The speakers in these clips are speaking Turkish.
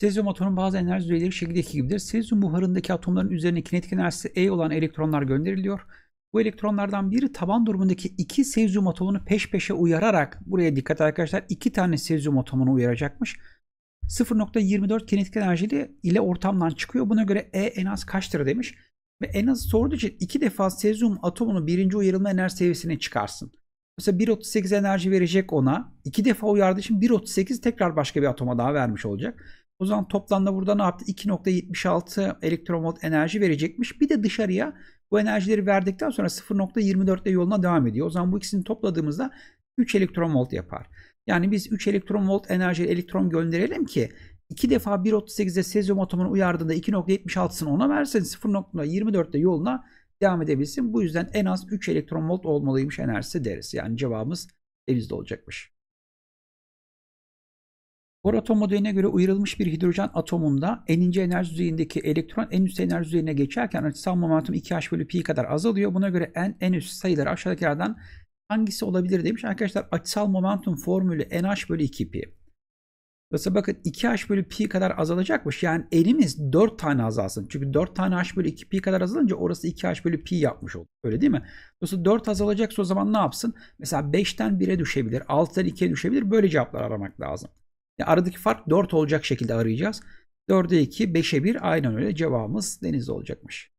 Sezyum atomunun bazı enerji düzeyleri şekildeki gibidir. Sezyum buharındaki atomların üzerine kinetik enerjisi E olan elektronlar gönderiliyor. Bu elektronlardan biri taban durumundaki iki sezyum atomunu peş peşe uyararak buraya dikkat arkadaşlar iki tane sezyum atomunu uyaracakmış. 0.24 kinetik enerjiyle ile ortamdan çıkıyor. Buna göre E en az kaçtır demiş. Ve en az sorduğu için iki defa sezyum atomunu birinci uyarılma enerji seviyesine çıkarsın. Mesela 1.38 enerji verecek ona. iki defa uyardığı için 1.38 tekrar başka bir atoma daha vermiş olacak. O zaman toplamda burada ne yaptı? 2.76 elektromolt enerji verecekmiş. Bir de dışarıya bu enerjileri verdikten sonra 0.24 ile yoluna devam ediyor. O zaman bu ikisini topladığımızda 3 elektromolt yapar. Yani biz 3 elektromolt enerji elektron gönderelim ki 2 defa 1.38'de sezyum atomunu uyardığında 2.76'sını ona versen 0.24'te yoluna devam edebilsin. Bu yüzden en az 3 elektron volt olmalıymış enerjisi deriz. Yani cevabımız elimizde olacakmış. Bohr atom modeline göre uyarılmış bir hidrojen atomunda en ince enerji düzeyindeki elektron en üst enerji düzeyine geçerken açısal momentum 2h bölü pi kadar azalıyor. Buna göre en en üst sayıları aşağıdakilerden hangisi olabilir demiş. Arkadaşlar açısal momentum formülü nh bölü 2 pi. Dolayısıyla bakın 2h bölü pi kadar azalacakmış. Yani elimiz 4 tane azalsın. Çünkü 4 tane h bölü 2 pi kadar azalınca orası 2h bölü pi yapmış oldu. Öyle değil mi? Dolayısıyla 4 azalacaksa o zaman ne yapsın? Mesela 5'ten 1'e düşebilir. 6'dan 2'ye düşebilir. Böyle cevaplar aramak lazım. Yani aradaki fark 4 olacak şekilde arayacağız. 4'e 2, 5'e 1 aynen öyle cevabımız denizde olacakmış.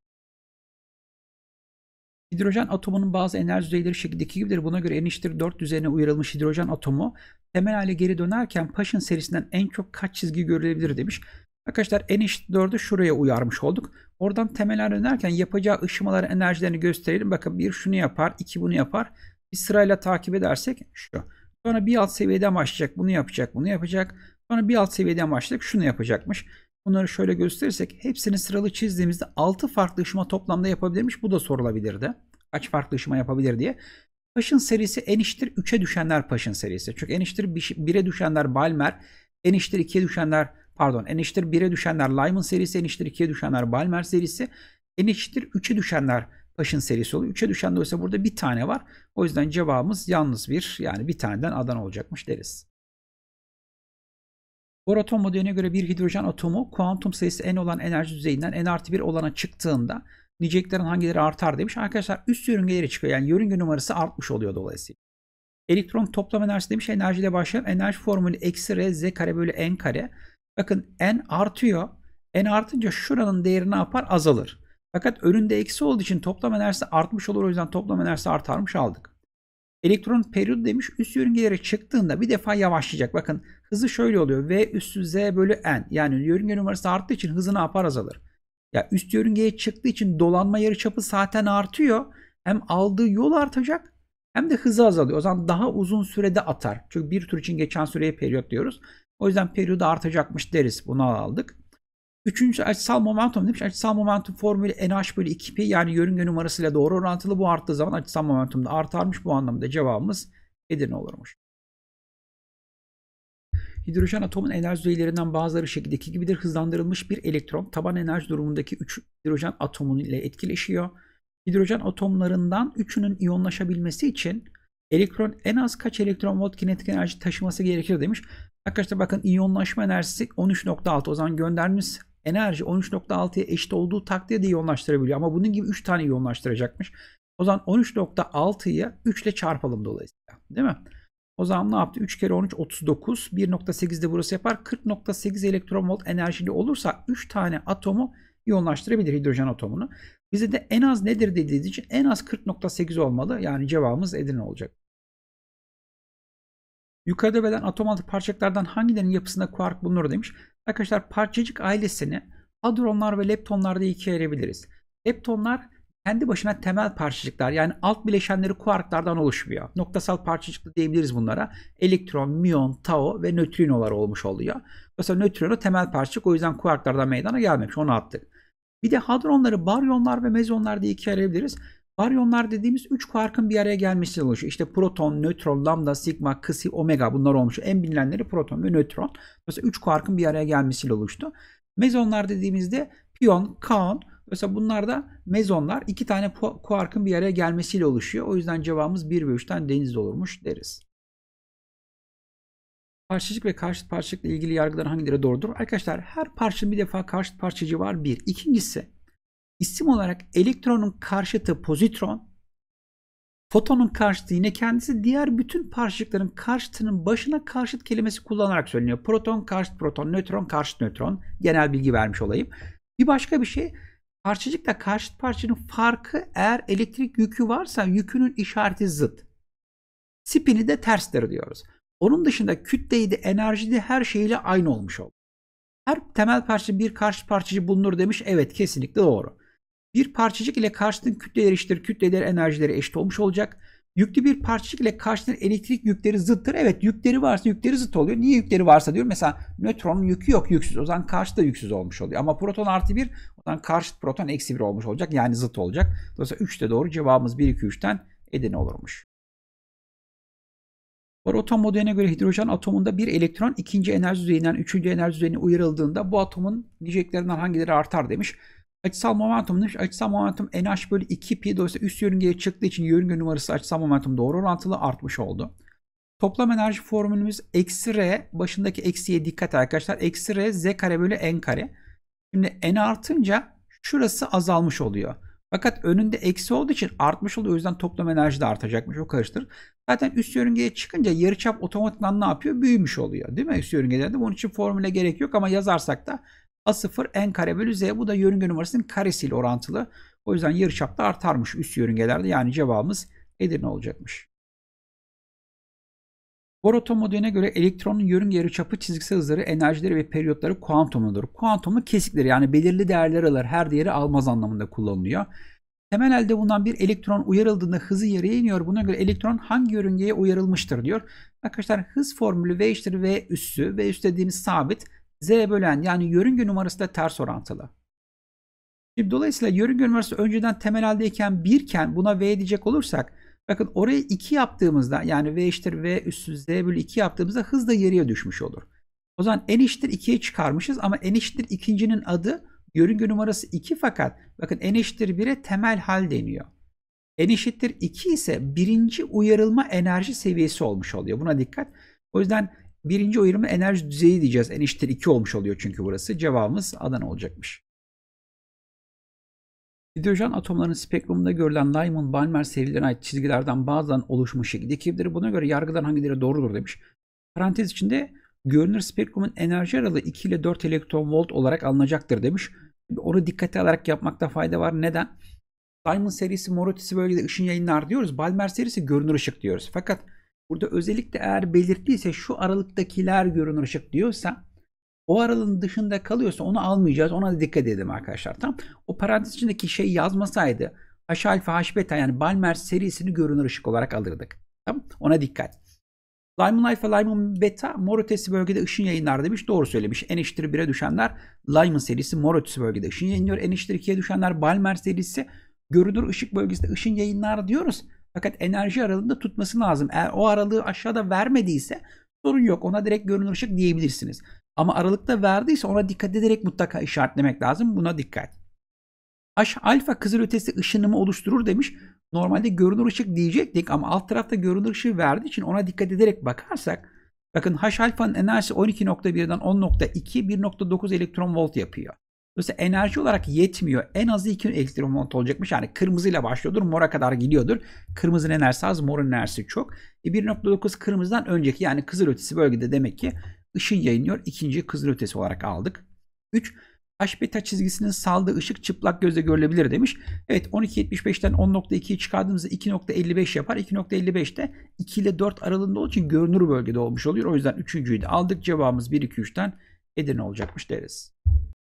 Hidrojen atomunun bazı enerji düzeyleri şekildeki gibidir. Buna göre eniştir 4 düzeyine uyarılmış hidrojen atomu temel hale geri dönerken Paş'ın serisinden en çok kaç çizgi görülebilir demiş. Arkadaşlar en eşit 4'ü şuraya uyarmış olduk. Oradan temel hale dönerken yapacağı ışımaları enerjilerini gösterelim. Bakın bir şunu yapar, iki bunu yapar. Bir sırayla takip edersek şu. Sonra bir alt seviyede başlayacak. Bunu yapacak, bunu yapacak. Sonra bir alt seviyede başlayıp şunu yapacakmış. Bunları şöyle gösterirsek hepsini sıralı çizdiğimizde 6 farklı ışıma toplamda yapabilirmiş. Bu da sorulabilirdi. Kaç farklı ışıma yapabilir diye. Paşın serisi eniştir 3'e düşenler Paşın serisi. Çünkü eniştir 1'e düşenler Balmer, eniştir 2'ye düşenler pardon eniştir 1'e düşenler Lyman serisi, eniştir 2'ye düşenler Balmer serisi, eniştir 3'e düşenler Taş'ın serisi oluyor. 3'e düşen de dolayısıyla burada bir tane var. O yüzden cevabımız yalnız bir yani bir taneden adan olacakmış deriz. Bohr atom modeline göre bir hidrojen atomu kuantum sayısı n olan enerji düzeyinden n artı 1 olana çıktığında niceliklerin hangileri artar demiş. Arkadaşlar üst yörüngeleri çıkıyor. Yani yörünge numarası artmış oluyor dolayısıyla. Elektron toplam enerjisi demiş. Enerjiyle başlayalım. Enerji formülü eksi r z kare bölü n kare. Bakın n artıyor. n artınca şuranın değeri ne yapar? Azalır. Fakat önünde eksi olduğu için toplam enerjisi artmış olur. O yüzden toplam enerjisi artarmış aldık. Elektron periyodu demiş üst yörüngelere çıktığında bir defa yavaşlayacak. Bakın hızı şöyle oluyor. V üstü z bölü n. Yani yörünge numarası arttığı için hızı ne yapar azalır. Ya üst yörüngeye çıktığı için dolanma yarı çapı zaten artıyor. Hem aldığı yol artacak hem de hızı azalıyor. O zaman daha uzun sürede atar. Çünkü bir tur için geçen süreye periyot diyoruz. O yüzden periyodu artacakmış deriz. Bunu aldık. Üçüncü açısal momentum demiş. Açısal momentum formülü NH bölü 2 pi yani yörünge numarasıyla doğru orantılı. Bu arttığı zaman açısal momentum da artarmış. Bu anlamda cevabımız Edirne olurmuş. Hidrojen atomun enerji düzeylerinden bazıları şekildeki gibidir. Hızlandırılmış bir elektron taban enerji durumundaki 3 hidrojen atomu ile etkileşiyor. Hidrojen atomlarından 3'ünün iyonlaşabilmesi için elektron en az kaç elektron volt kinetik enerji taşıması gerekir demiş. Arkadaşlar bakın iyonlaşma enerjisi 13.6 o zaman göndermiş enerji 13.6'ya eşit olduğu takdirde yoğunlaştırabiliyor. Ama bunun gibi 3 tane yoğunlaştıracakmış. O zaman 13.6'ya 3 ile çarpalım dolayısıyla. Değil mi? O zaman ne yaptı? 3 kere 13 39. 1.8 de burası yapar. 40.8 elektron enerjili olursa 3 tane atomu yoğunlaştırabilir hidrojen atomunu. Bize de en az nedir dediği için en az 40.8 olmalı. Yani cevabımız Edirne olacak. Yukarıda verilen atom altı parçacıklardan hangilerinin yapısında kuark bulunur demiş. Arkadaşlar parçacık ailesini hadronlar ve leptonlarda ikiye ayırabiliriz. Leptonlar kendi başına temel parçacıklar yani alt bileşenleri kuarklardan oluşmuyor. Noktasal parçacıklı diyebiliriz bunlara. Elektron, miyon, tau ve nötrinolar olmuş oluyor. Mesela nötrino temel parçacık o yüzden kuarklardan meydana gelmemiş onu attık. Bir de hadronları baryonlar ve mezonlar diye ikiye ayırabiliriz. Baryonlar dediğimiz 3 quark'ın bir araya gelmesiyle oluşuyor. İşte proton, nötron, lambda, sigma, kısi, omega bunlar olmuş. En bilinenleri proton ve nötron. Mesela 3 quark'ın bir araya gelmesiyle oluştu. Mezonlar dediğimizde piyon, kaon. Mesela bunlar da mezonlar. iki tane quark'ın bir araya gelmesiyle oluşuyor. O yüzden cevabımız 1 ve 3'ten deniz olurmuş deriz. Parçacık ve karşıt parçacıkla ilgili yargılar hangileri doğrudur? Arkadaşlar her parçanın bir defa karşıt parçacığı var bir. İkincisi İsim olarak elektronun karşıtı pozitron, fotonun karşıtı yine kendisi diğer bütün parçacıkların karşıtının başına karşıt kelimesi kullanarak söyleniyor. Proton karşıt proton, nötron karşıt nötron. Genel bilgi vermiş olayım. Bir başka bir şey parçacıkla karşıt parçanın farkı eğer elektrik yükü varsa yükünün işareti zıt. Spini de tersleri diyoruz. Onun dışında kütleyi de enerjiyi de her şeyle aynı olmuş oldu. Her temel parça bir karşı parçacı bulunur demiş. Evet kesinlikle doğru. Bir parçacık ile karşıtın kütleler eşittir. kütleler enerjileri eşit olmuş olacak. Yüklü bir parçacık ile karşıtın elektrik yükleri zıttır. Evet yükleri varsa yükleri zıt oluyor. Niye yükleri varsa diyorum. Mesela nötronun yükü yok yüksüz. O zaman karşı da yüksüz olmuş oluyor. Ama proton artı bir, o zaman karşıt proton eksi bir olmuş olacak. Yani zıt olacak. Dolayısıyla 3 de doğru cevabımız 1 2 3'ten Edirne olurmuş. Baroton modeline göre hidrojen atomunda bir elektron ikinci enerji düzeyinden üçüncü enerji düzeyine uyarıldığında bu atomun niceliklerinden hangileri artar demiş. Açısal momentum demiş. Açısal momentum NH bölü 2 pi dolayısıyla üst yörüngeye çıktığı için yörünge numarası açısal momentum doğru orantılı artmış oldu. Toplam enerji formülümüz eksi R başındaki eksiye dikkat arkadaşlar. Eksi R Z kare bölü N kare. Şimdi N artınca şurası azalmış oluyor. Fakat önünde eksi olduğu için artmış oluyor. O yüzden toplam enerji de artacakmış. O karıştır. Zaten üst yörüngeye çıkınca yarıçap otomatikman ne yapıyor? Büyümüş oluyor. Değil mi? Üst yörüngelerde. Bunun için formüle gerek yok ama yazarsak da A0 n kare bölü z. Bu da yörünge numarasının karesiyle orantılı. O yüzden yarıçap da artarmış üst yörüngelerde. Yani cevabımız Edirne olacakmış. Boraton modeline göre elektronun yörünge yarıçapı çizgisel hızları, enerjileri ve periyotları kuantumludur. Kuantumu kesikleri yani belirli değerler alır, her değeri almaz anlamında kullanılıyor. Temel elde bulunan bir elektron uyarıldığında hızı yarıya iniyor. Buna göre elektron hangi yörüngeye uyarılmıştır diyor. Arkadaşlar hız formülü V eşittir V üssü. V üs dediğimiz sabit. Z bölen yani yörünge numarası da ters orantılı. Şimdi dolayısıyla yörünge numarası önceden temel haldeyken 1 iken buna V diyecek olursak bakın oraya 2 yaptığımızda yani V eşittir V üssü Z bölü 2 yaptığımızda hız da yarıya düşmüş olur. O zaman N eşittir 2'ye çıkarmışız ama N eşittir ikincinin adı yörünge numarası 2 fakat bakın N eşittir 1'e temel hal deniyor. N eşittir 2 ise birinci uyarılma enerji seviyesi olmuş oluyor. Buna dikkat. O yüzden Birinci uyarımı enerji düzeyi diyeceğiz. En eşittir 2 olmuş oluyor çünkü burası. Cevabımız Adana olacakmış. Hidrojen atomlarının spektrumunda görülen Lyman-Balmer serilerine ait çizgilerden bazen oluşmuş şekilde kimdir? Buna göre yargıdan hangileri doğrudur demiş. Parantez içinde görünür spektrumun enerji aralığı 2 ile 4 elektron volt olarak alınacaktır demiş. Onu dikkate alarak yapmakta fayda var. Neden? Lyman serisi, Morotisi bölgede ışın yayınlar diyoruz. Balmer serisi görünür ışık diyoruz. Fakat Burada özellikle eğer belirttiyse şu aralıktakiler görünür ışık diyorsa o aralığın dışında kalıyorsa onu almayacağız. Ona da dikkat edelim arkadaşlar. Tam o parantez içindeki şey yazmasaydı H alfa H beta yani Balmer serisini görünür ışık olarak alırdık. Tamam? Ona dikkat. Lyman alfa Lyman beta mor ötesi bölgede ışın yayınlar demiş. Doğru söylemiş. N eşittir 1'e düşenler Lyman serisi mor ötesi bölgede ışın yayınlıyor. N eşittir 2'ye düşenler Balmer serisi görünür ışık bölgesinde ışın yayınlar diyoruz. Fakat enerji aralığında tutması lazım. Eğer o aralığı aşağıda vermediyse sorun yok. Ona direkt görünür ışık diyebilirsiniz. Ama aralıkta verdiyse ona dikkat ederek mutlaka işaretlemek lazım. Buna dikkat. H alfa kızılötesi ışınımı oluşturur demiş. Normalde görünür ışık diyecektik ama alt tarafta görünür ışığı verdiği için ona dikkat ederek bakarsak bakın H alfanın enerjisi 12.1'den 10.2 1.9 elektron volt yapıyor. Dolayısıyla enerji olarak yetmiyor. En az iki volt olacakmış. Yani kırmızıyla başlıyordur. Mora kadar gidiyordur. Kırmızının enerjisi az. Morun enerjisi çok. E 1.9 kırmızıdan önceki yani kızılötesi bölgede demek ki ışın yayınlıyor. İkinci kızılötesi olarak aldık. 3. H beta çizgisinin saldığı ışık çıplak gözle görülebilir demiş. Evet 12.75'ten 10.2'yi çıkardığımızda 2.55 yapar. 2.55 de 2 ile 4 aralığında olduğu için görünür bölgede olmuş oluyor. O yüzden üçüncüyü de aldık. Cevabımız 1-2-3'ten Edirne olacakmış deriz.